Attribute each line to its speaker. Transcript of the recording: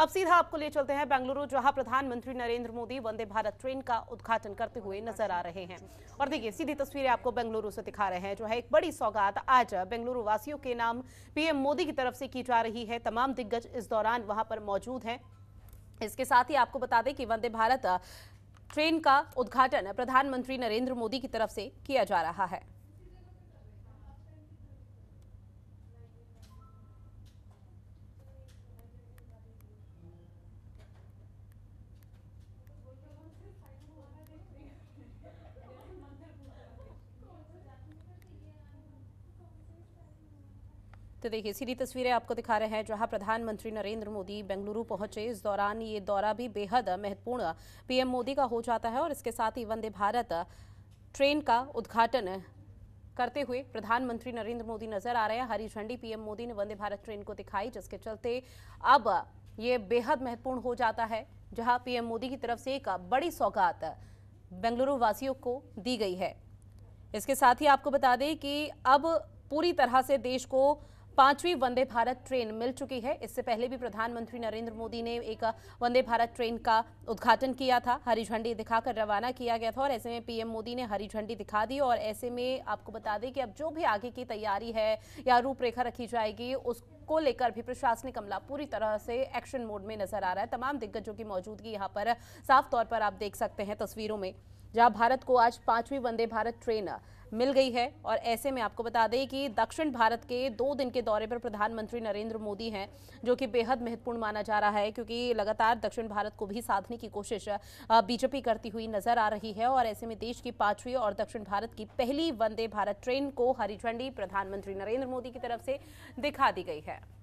Speaker 1: अब सीधा आपको ले चलते हैं बेंगलुरु जहां प्रधानमंत्री नरेंद्र मोदी वंदे भारत ट्रेन का उद्घाटन करते हुए नजर आ रहे हैं और देखिए सीधी तस्वीरें आपको बेंगलुरु से दिखा रहे हैं जो है एक बड़ी सौगात आज बेंगलुरु वासियों के नाम पीएम मोदी की तरफ से की जा रही है तमाम दिग्गज इस दौरान वहां पर मौजूद हैं इसके साथ ही आपको बता दें कि वंदे भारत ट्रेन का उद्घाटन प्रधानमंत्री नरेंद्र मोदी की तरफ से किया जा रहा है तो देखिए सीधी तस्वीरें आपको दिखा रहे हैं जहां प्रधानमंत्री नरेंद्र मोदी बेंगलुरु पहुंचे इस दौरान ये दौरा भी बेहद महत्वपूर्ण पीएम मोदी का हो जाता है और इसके साथ ही वंदे भारत ट्रेन का उद्घाटन करते हुए प्रधानमंत्री नरेंद्र मोदी नजर आ रहे हैं हरी झंडी पीएम मोदी ने वंदे भारत ट्रेन को दिखाई जिसके चलते अब ये बेहद महत्वपूर्ण हो जाता है जहां पीएम मोदी की तरफ से एक बड़ी सौगात बेंगलुरु वासियों को दी गई है इसके साथ ही आपको बता दें कि अब पूरी तरह से देश को पांचवी वंदे भारत ट्रेन मिल चुकी है इससे पहले भी प्रधानमंत्री नरेंद्र मोदी ने एक वंदे भारत ट्रेन का उद्घाटन किया था हरी झंडी दिखाकर रवाना किया गया था और ऐसे में पीएम मोदी ने हरी झंडी दिखा दी और ऐसे में आपको बता दें कि अब जो भी आगे की तैयारी है या रूपरेखा रखी जाएगी उसको लेकर भी प्रशासनिक अमला पूरी तरह से एक्शन मोड में नजर आ रहा है तमाम दिग्गजों की मौजूदगी यहाँ पर साफ तौर पर आप देख सकते हैं तस्वीरों में जहाँ भारत को आज पांचवी वंदे भारत ट्रेन मिल गई है और ऐसे में आपको बता दें कि दक्षिण भारत के दो दिन के दौरे पर प्रधानमंत्री नरेंद्र मोदी हैं जो कि बेहद महत्वपूर्ण माना जा रहा है क्योंकि लगातार दक्षिण भारत को भी साधने की कोशिश बीजेपी करती हुई नजर आ रही है और ऐसे में देश की पांचवी और दक्षिण भारत की पहली वंदे भारत ट्रेन को हरी झंडी प्रधानमंत्री नरेंद्र मोदी की तरफ से दिखा दी गई है